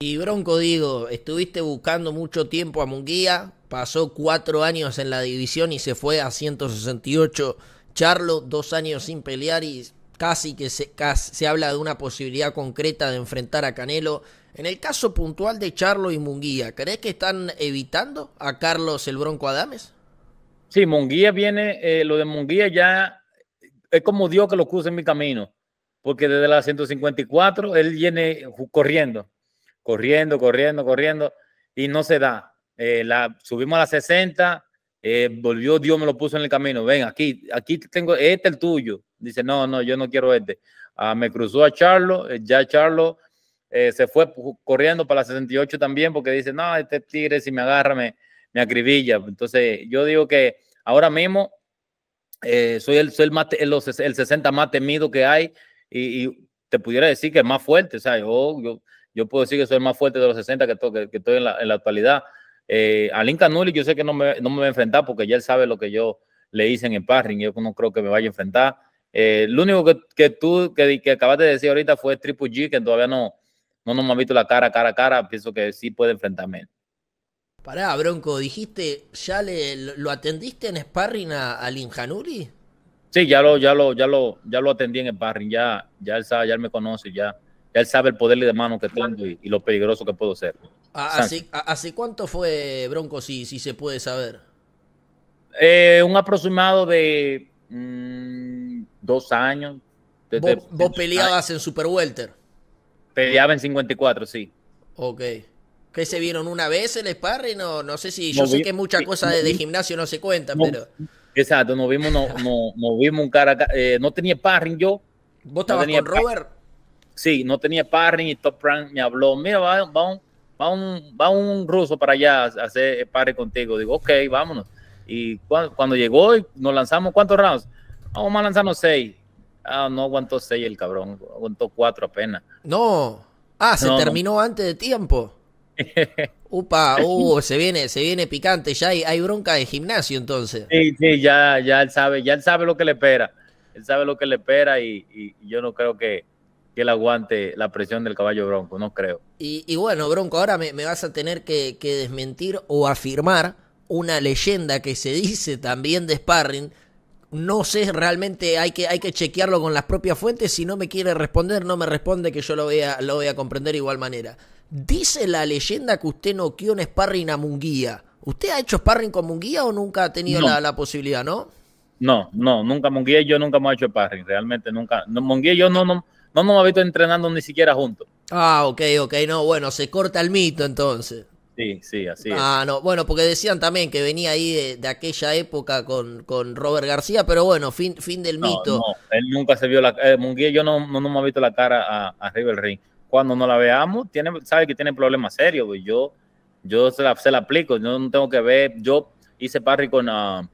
Y Bronco, digo, estuviste buscando mucho tiempo a Munguía, pasó cuatro años en la división y se fue a 168. Charlo, dos años sin pelear y casi que se, se habla de una posibilidad concreta de enfrentar a Canelo. En el caso puntual de Charlo y Munguía, ¿crees que están evitando a Carlos el Bronco Adames? Sí, Munguía viene, eh, lo de Munguía ya es como Dios que lo cruce en mi camino, porque desde la 154 él viene corriendo corriendo, corriendo, corriendo, y no se da. Eh, la, subimos a la 60, eh, volvió Dios, me lo puso en el camino, ven, aquí, aquí tengo, este el tuyo. Dice, no, no, yo no quiero este. Ah, me cruzó a Charlo, eh, ya Charlo se fue corriendo para la 68 también porque dice, no, este tigre si me agarra me, me acribilla. Entonces yo digo que ahora mismo soy, el, soy el, el, 60 más temido que hay y, te pudiera decir que es más fuerte. O sea, yo, yo puedo decir que soy el más fuerte de los 60 que, que, estoy en la, actualidad. Eh, a yo sé que no me, no me va a enfrentar porque ya él sabe lo que yo le hice en el parring. Yo no creo que me vaya a enfrentar. Eh, lo único que, tú que, que, acabaste de decir ahorita fue Triple G, que todavía no, no nos ha visto la cara, cara a cara. Pienso que sí puede enfrentarme. Pará, Bronco, dijiste, ¿ya le, lo atendiste en sparring a, a Sí, ya lo, ya lo, ya lo, ya lo atendí en el ya, ya él sabe, ya él me conoce, ya, ya él sabe el poder de mano que tengo y, lo peligroso que puedo ser. ¿Así, cuánto fue, Bronco, si, se puede saber? Eh, un aproximado de mm, dos años. ¿Vos, peleabas en Super Welter? Peleaba en 54, sí. Ok. ¿Que se vieron una vez el sparring? No, sé si. Yo sé que muchas cosas de, gimnasio no se cuentan, pero. Exacto, nos vimos, un cara. Eh, no tenía sparring yo. ¿Vos estabas con Robert? sí, no tenía parry y Top Rank me habló, mira, va, un, va, un, ruso para allá a hacer parry contigo. Digo, ok, vámonos. Y cuando, llegó y nos lanzamos, ¿cuántos rounds? Vamos a lanzarnos seis. Ah, no aguantó seis el cabrón, aguantó cuatro apenas. No, ah, se terminó antes de tiempo. Upa, uh, se viene, se viene picante, ya hay, hay, bronca de gimnasio entonces. Sí, sí, ya, ya él sabe, ya él sabe lo que le espera. Él sabe lo que le espera y yo no creo que, que él aguante la presión del caballo Bronco, no creo. Y, bueno, Bronco, ahora me, vas a tener que, desmentir o afirmar una leyenda que se dice también de Sparring. No sé, realmente hay que, hay que chequearlo con las propias fuentes. Si no me quiere responder, no me responde, que yo lo voy a, lo voy a comprender de igual manera. Dice la leyenda que usted no en Sparring a Munguía. ¿Usted ha hecho sparring con Munguía o nunca ha tenido la, posibilidad, no? No, no, nunca Munguía y yo nunca hemos hecho sparring, realmente nunca. No, Munguía y yo no, no, no nos ha visto entrenando ni siquiera juntos. Ah, ok, ok, no, bueno, se corta el mito entonces. Sí, sí, así es. Ah, no, bueno, porque decían también que venía ahí de, aquella época con, Robert García, pero bueno, fin, fin del mito. No, él nunca se vio la cara, eh, Yo yo no, me ha visto la cara a, a River Ring. Cuando no la veamos, tiene, sabe que tiene problemas serios, güey. yo, yo se la, se la aplico, yo no tengo que ver, yo hice parry con, ah,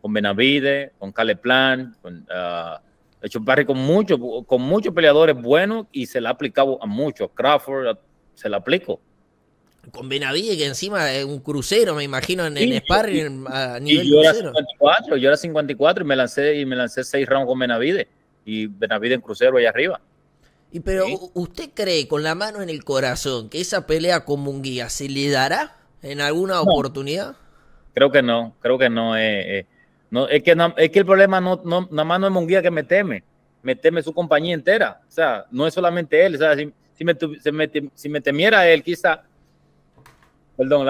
con Benavide, con Caleplan, con... Ah, hecho parry con muchos, con muchos peleadores buenos y se la ha aplicado a muchos. Crawford se la aplicó. Con benavide que encima es un crucero, me imagino, en, el sparring y, a nivel yo Era 54, yo era 54 y me lancé y me lancé seis rounds con Benavides. Y benavide en crucero allá arriba. Y pero, ¿usted cree con la mano en el corazón que esa pelea con Munguía se le dará en alguna oportunidad? Creo que no, creo que no. es... Eh, eh. No, es, que es que el problema no, no, nada más no es Monguía que me teme, me teme su compañía entera. O sea, no es solamente él. O sea, si, si, me, si, si me, temiera él, quizá, perdón,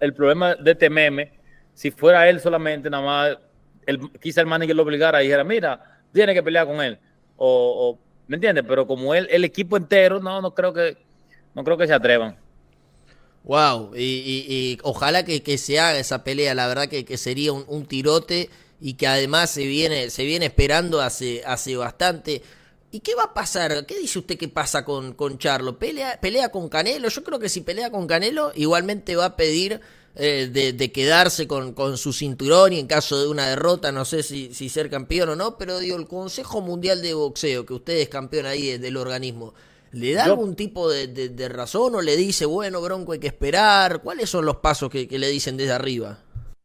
el problema de temerme, este si fuera él solamente, nada más, el, quizá el manager lo obligara y dijera, mira, tiene que pelear con él. O, ¿me entiendes? Pero como él, el equipo entero, no, no creo que, no creo que se atrevan. Wow, y, ojalá que, se haga esa pelea, la verdad que, sería un, tirote y que además se viene, se viene esperando hace, hace bastante. ¿Y qué va a pasar? ¿Qué dice usted que pasa con, con Charlo? ¿Pelea, con Canelo? Yo creo que si pelea con Canelo, igualmente va a pedir eh, de, quedarse con, con, su cinturón y en caso de una derrota, no sé si, si ser campeón o no, pero digo, el Consejo Mundial de Boxeo, que usted es campeón ahí del organismo, ¿Le da algún tipo de, razón o le dice, bueno, Bronco, hay que esperar? ¿Cuáles son los pasos que, le dicen desde arriba?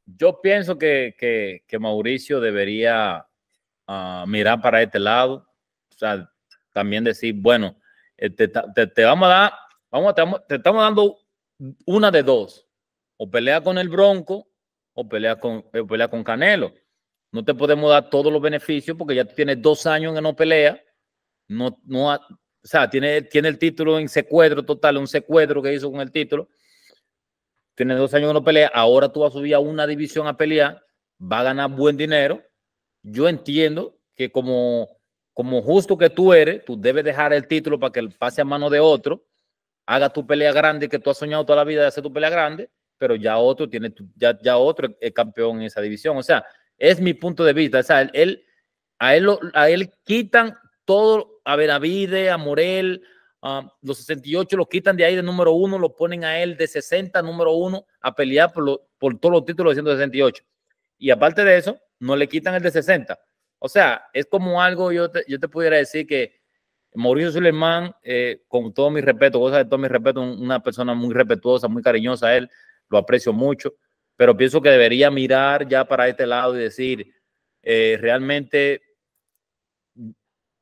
Yo pienso que, Mauricio debería ah, mirar para este lado. O sea, también decir, bueno, eh, te, vamos a dar, vamos, te, te estamos dando una de dos. O pelea con el Bronco o pelea con, pelea con Canelo. No te podemos dar todos los beneficios porque ya tienes dos años que no pelea. No, no, o sea, tiene, tiene el título en secuestro total, un secuestro que hizo con el título. Tiene dos años que no pelea, ahora tú vas a subir a una división a pelear, va a ganar buen dinero. Yo entiendo que como, como justo que tú eres, tú debes dejar el título para que pase a mano de otro, haga tu pelea grande que tú has soñado toda la vida de hacer tu pelea grande, pero ya otro tiene, ya, ya otro es campeón en esa división. O sea, es mi punto de vista. O sea, él, a, él a él quitan todo a Benavide, a Morel, a los 68 lo quitan de ahí de número uno, lo ponen a él de 60, número uno, a pelear por, todos los títulos de 168. Y aparte de eso, no le quitan el de 60. O sea, es como algo, yo te, yo te pudiera decir que Mauricio Suleiman, eh, con todo mi respeto, cosa de todo mi respeto, una persona muy respetuosa, muy cariñosa, él lo aprecio mucho, pero pienso que debería mirar ya para este lado y decir, eh, realmente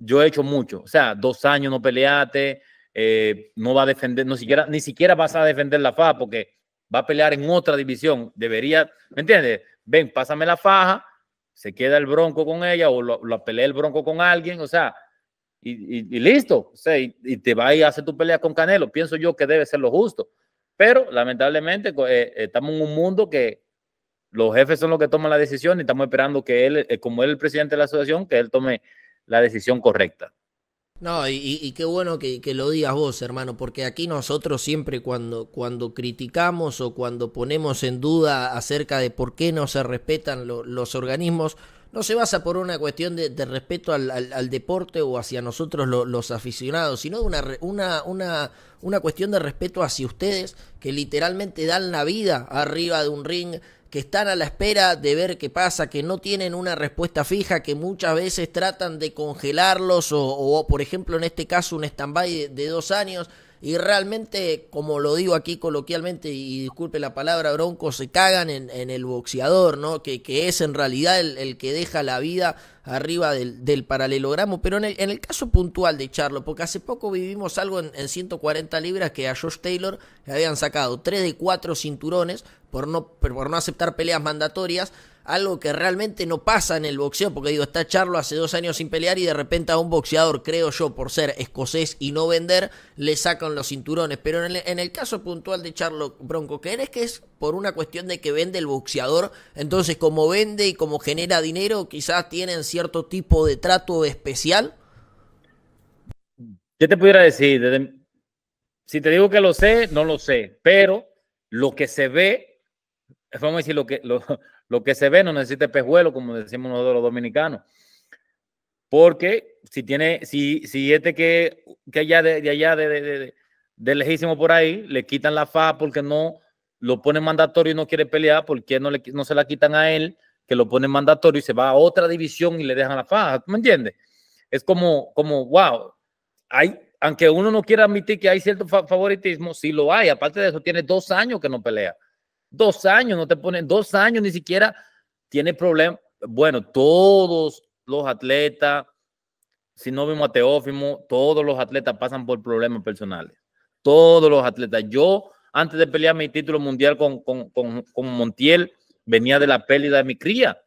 yo he hecho mucho. O sea, dos años no peleaste, eh, no va a defender, no siquiera, ni siquiera vas a defender la faja porque va a pelear en otra división. Debería, ¿me entiendes? Ven, pásame la faja, se queda el bronco con ella o la pelea el bronco con alguien, o sea, y, listo. O y, te va a ir hacer tu pelea con Canelo. Pienso yo que debe ser lo justo. Pero lamentablemente eh, estamos en un mundo que los jefes son los que toman la decisión y estamos esperando que él, eh, como él es el presidente de la asociación, que él tome la decisión correcta. No, y, qué bueno que, lo digas vos, hermano, porque aquí nosotros siempre cuando, cuando criticamos o cuando ponemos en duda acerca de por qué no se respetan los organismos, no se basa por una cuestión de, respeto al, deporte o hacia nosotros los aficionados, sino una, una, una, una cuestión de respeto hacia ustedes que literalmente dan la vida arriba de un ring, que están a la espera de ver qué pasa, que no tienen una respuesta fija, que muchas veces tratan de congelarlos o, por ejemplo, en este caso, un stand-by de dos años y realmente, como lo digo aquí coloquialmente, y disculpe la palabra, Bronco, se cagan en, el boxeador, ¿no? Que, que es en realidad el, que deja la vida arriba del, del paralelogramo. Pero en el, en el, caso puntual de Charlo, porque hace poco vivimos algo en, 140 libras que a Josh Taylor le habían sacado 3 de 4 cinturones por no, por no aceptar peleas mandatorias algo que realmente no pasa en el boxeo, porque digo, está Charlo hace dos años sin pelear y de repente a un boxeador, creo yo, por ser escocés y no vender, le sacan los cinturones. Pero en el, caso puntual de Charlo Bronco, ¿crees que es por una cuestión de que vende el boxeador? Entonces, como vende y como genera dinero, quizás tienen cierto tipo de trato especial. Yo te pudiera decir, si te digo que lo sé, no lo sé, pero lo que se ve vamos a decir, lo que, lo que se ve no necesita pejuelo, como decimos nosotros los dominicanos. Porque si tiene, si, si este que, que allá de, allá de, lejísimo por ahí, le quitan la fa porque no lo pone mandatorio y no quiere pelear, porque no, le, no se la quitan a él, que lo pone mandatorio y se va a otra división y le dejan la faja. me entiendes? Es como, como, wow, hay, aunque uno no quiera admitir que hay cierto favoritismo, si lo hay. Aparte de eso, tiene dos años que no pelea. Dos años, no te ponen, dos años ni siquiera tiene problema. Bueno, todos los atletas, si no vimos a Teófimo, todos los atletas pasan por problemas personales. Todos los atletas. Yo, antes de pelear mi título mundial con, Montiel, venía de la pérdida de mi cría.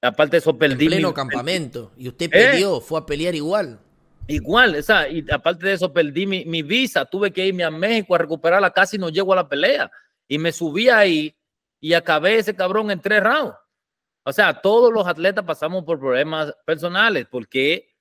Aparte de eso, perdí. En pleno campamento. Y usted eh. peleó, fue a pelear igual. Igual, o sea, y aparte de eso, perdí mi, visa. Tuve que irme a México a recuperarla. Casi no llego a la pelea y me subí ahí y acabé ese cabrón en tres rounds. O sea, todos los atletas pasamos por problemas personales, porque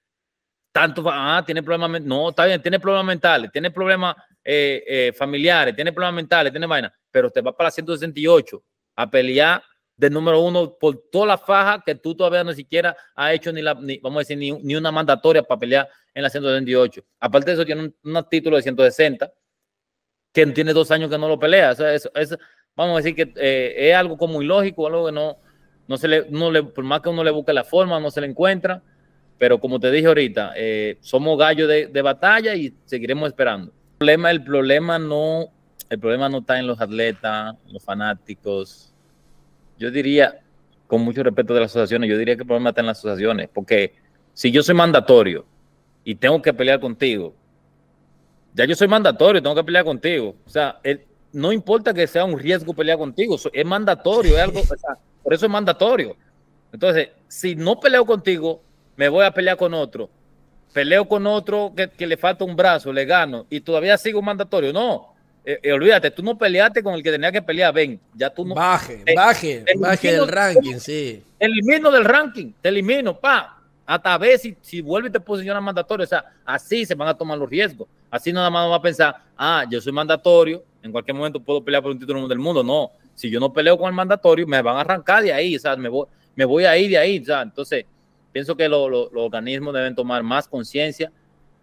tanto, ah, tiene problemas, no, está bien, tiene problemas mentales, tiene problemas eh, eh, familiares, tiene problemas mentales, tiene vaina, pero te va para la 168 a pelear de número uno por toda la faja que tú todavía no siquiera has hecho ni, vamos a decir, ni, una mandatoria para pelear en la 168. Aparte de eso, tiene un título de 160 tiene, tiene dos años que no lo pelea. es, vamos a decir que eh, es algo como ilógico, algo que no, no se le, no le, por más que uno le busque la forma, no se le encuentra. Pero como te dije ahorita, eh, somos gallos de, batalla y seguiremos esperando. El problema, el problema no, el problema no está en los atletas, los fanáticos. Yo diría, con mucho respeto de las asociaciones, yo diría que el problema está en las asociaciones, porque si yo soy mandatorio y tengo que pelear contigo, ya yo soy mandatorio, tengo que pelear contigo. O sea, no importa que sea un riesgo pelear contigo, es mandatorio, es algo, o sea, por eso es mandatorio. Entonces, si no peleo contigo, me voy a pelear con otro. Peleo con otro que, le falta un brazo, le gano y todavía sigo mandatorio. No, eh, eh, olvídate, tú no peleaste con el que tenía que pelear, ven, ya tú no. Baje, baje, baje del ranking, sí. elimino del ranking, te elimino, pa, hasta ver si, si vuelve y te posiciona mandatorio. O sea, así se van a tomar los riesgos. Así nada más va a pensar, ah, yo soy mandatorio, en cualquier momento puedo pelear por un título del mundo. No, si yo no peleo con el mandatorio, me van a arrancar de ahí, o sea, me voy, me voy a ir de ahí. O entonces, pienso que los organismos deben tomar más conciencia.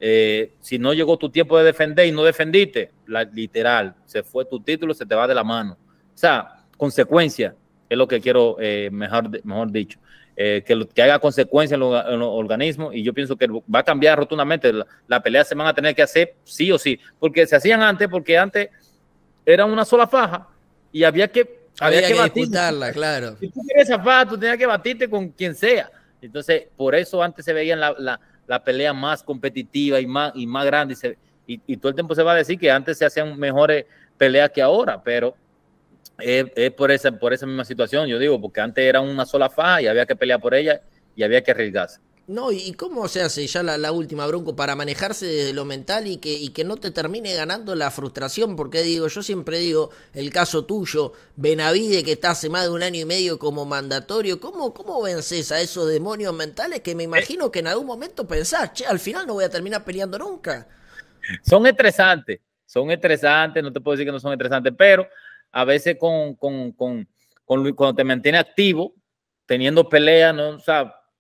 Eh, si no llegó tu tiempo de defender y no defendiste, literal, se fue tu título, se te va de la mano. O sea, consecuencia, es lo que quiero, eh, mejor, mejor dicho. Eh, que, haga consecuencia en los, organismos y yo pienso que va a cambiar rotundamente. La, pelea se van a tener que hacer sí o sí, porque se hacían antes, porque antes era una sola faja y había que, había, que, claro. Si tú esa faja, tú tenías que batirte con quien sea. Entonces, por eso antes se veía la, pelea más competitiva y más, y más grande. Y, y todo el tiempo se va a decir que antes se hacían mejores peleas que ahora, pero es, por, esa, por esa misma situación, yo digo, porque antes era una sola faja y había que pelear por ella y había que arriesgarse. No, ¿y cómo se hace ya la, última, Bronco, para manejarse desde lo mental y que, y que no te termine ganando la frustración? Porque digo, yo siempre digo, el caso tuyo, Benavide, que está hace más de un año y medio como mandatorio, ¿cómo, cómo vences a esos demonios mentales que me imagino que en algún momento pensás, che, al final no voy a terminar peleando nunca? Son estresantes, son estresantes, no te puedo decir que no son estresantes, pero a veces con, con, cuando te mantiene activo, teniendo pelea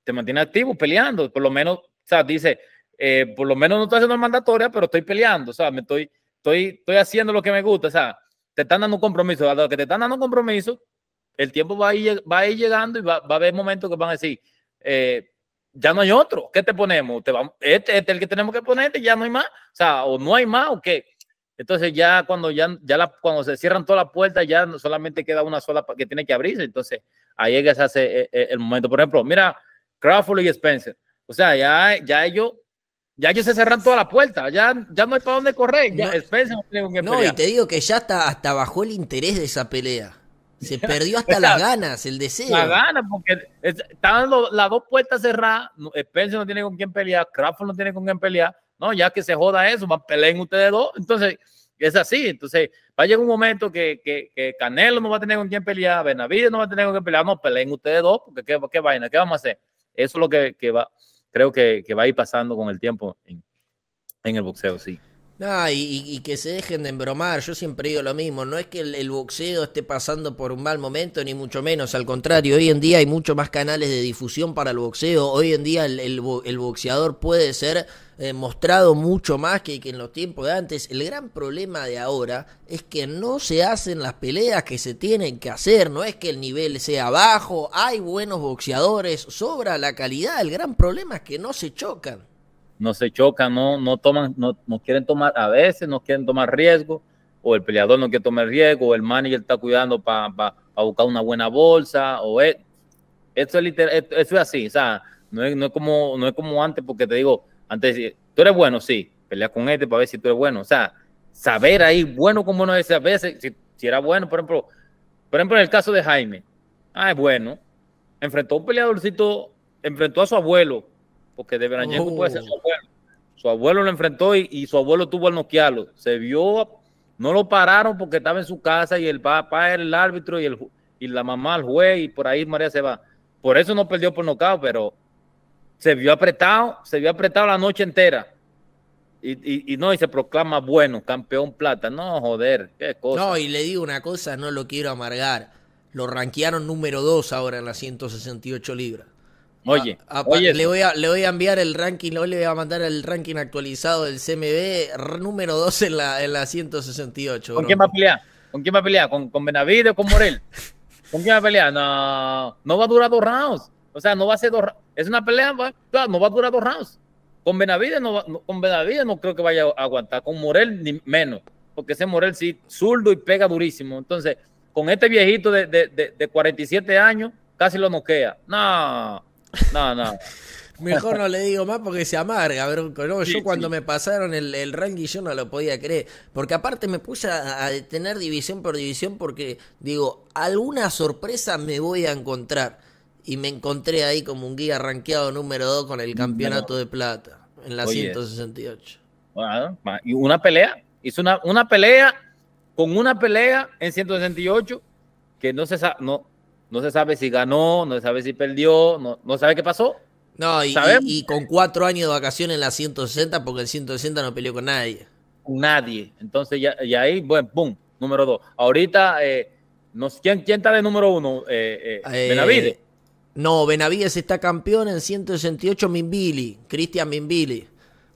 te mantiene activo peleando, por lo menos, o dice, eh, por lo menos no estoy haciendo mandatoria, pero estoy peleando, o sea, me estoy, estoy, estoy haciendo lo que me gusta, o sea, te están dando un compromiso, a que te están dando un compromiso, el tiempo va a ir, va llegando y va, a haber momentos que van a decir, eh, ya no hay otro, ¿qué te ponemos? Este, este, es el que tenemos que ponerte, ya no hay más, o sea, o no hay más, o qué. Entonces ya cuando ya, la, cuando se cierran todas las puertas, ya solamente queda una sola que tiene que abrirse. Entonces ahí es que se hace eh, eh, el momento. Por ejemplo, mira, Crawford y Spencer. O sea, ya, ya ellos ya ellos se cerran todas las puertas, ya, ya no hay para dónde correr. no, no y te digo que ya hasta, hasta bajó el interés de esa pelea. Se perdió hasta las ganas, el deseo. Las ganas, porque estaban las dos puertas cerradas. Spencer no tiene con quién pelear, Crawford no tiene con quién pelear no, ya que se joda eso, van, peleen ustedes dos. Entonces, es así. Entonces, va a llegar un momento que, que, que Canelo no va a tener con quien pelear, Benavides no va a tener con quien pelear, no, peleen ustedes dos, porque qué, qué vaina, qué vamos a hacer. Eso es lo que, que va, creo que, va a ir pasando con el tiempo en, en el boxeo, sí. Ah, y, que se dejen de embromar, yo siempre digo lo mismo, no es que el, boxeo esté pasando por un mal momento, ni mucho menos, al contrario, hoy en día hay muchos más canales de difusión para el boxeo, hoy en día el, el boxeador puede ser eh, mostrado mucho más que, que en los tiempos de antes. El gran problema de ahora es que no se hacen las peleas que se tienen que hacer, no es que el nivel sea bajo, hay buenos boxeadores, sobra la calidad, el gran problema es que no se chocan. No se chocan, no, no toman, no, quieren tomar, a veces no quieren tomar riesgo, o el peleador no quiere tomar riesgo, o el manager está cuidando para buscar una buena bolsa, o es, esto es literal, es así, o sea, no es, como, no es como antes, porque te digo, antes tú eres bueno, sí, pelea con este para ver si tú eres bueno. O sea, saber ahí, bueno como no es, veces si, si era bueno, por ejemplo, por ejemplo, en el caso de Jaime, ah, es bueno, enfrentó a un peleadorcito, enfrentó a su abuelo, porque de veraniego puede ser su oh. abuelo. Su abuelo lo enfrentó y, su abuelo tuvo al noquearlo. Se vio, no lo pararon porque estaba en su casa y el papá era el árbitro y, el, y la mamá el juez y por ahí María se va. Por eso no perdió por nocaut, pero se vio apretado, se vio apretado la noche entera. Y, no, y se proclama bueno, campeón plata. No, joder, qué cosa. No, y le digo una cosa, no lo quiero amargar. Lo ranquearon número 2 ahora en las 168 libras. Oye, oye le, voy a, le voy a enviar el ranking, le voy a mandar el ranking actualizado del CMB, número 2 en la, en la 168. ¿Con quién va a pelear? ¿Con quién va a pelear? ¿Con, con Benavides o con Morel? ¿Con quién va a pelear? No, no va a durar dos rounds. O sea, no va a ser dos Es una pelea, no va a durar dos rounds. Con Benavides no, con Benavides no creo que vaya a aguantar. Con Morel ni menos. Porque ese Morel sí, zurdo y pega durísimo. Entonces, con este viejito de, 47 años, casi lo noquea. No, no, no. Mejor no le digo más porque se amarga, yo cuando me pasaron el, el, ranking yo no lo podía creer. Porque aparte me puse a, a, tener división por división porque digo, alguna sorpresa me voy a encontrar y me encontré ahí como un guía rankeado número 2 con el campeonato de plata en la 168. y una pelea, hizo una, pelea con una pelea en 168 que no se sabe, no, no se sabe si ganó, no se sabe si perdió, no, no sabe qué pasó. No, y, con cuatro años de vacaciones en la 160, porque el 160 no peleó con nadie. nadie. Entonces, ya, ya ahí, bueno, pum, número dos. Ahorita, eh, nos, ¿quién, ¿quién, está de número uno? Eh, eh, eh Benavides. No, Benavides está campeón en 168 Minbili, Cristian Minbili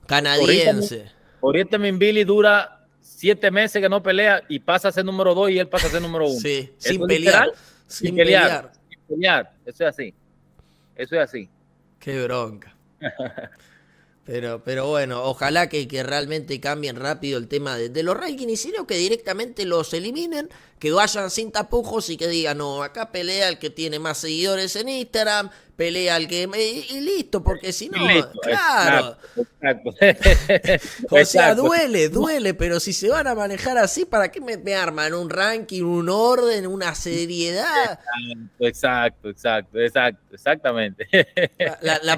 canadiense. Oriente Minbili dura siete meses que no pelea y pasa a ser número dos y él pasa a ser número uno. Sí, sin pelear, sin, pelear. Sin pelear. Eso es así. Eso es así. Qué bronca. Pero, pero bueno, ojalá que, que realmente cambien rápido el tema de, los rankings y sino que directamente los eliminen, que vayan sin tapujos y que digan, no, acá pelea el que tiene más seguidores en Instagram, pelea el que y, listo, porque si no, claro. o sea, duele, duele, pero si se van a manejar así, ¿para qué me, arman un ranking, un orden, una seriedad? Exacto, exacto, exacto, exactamente. La,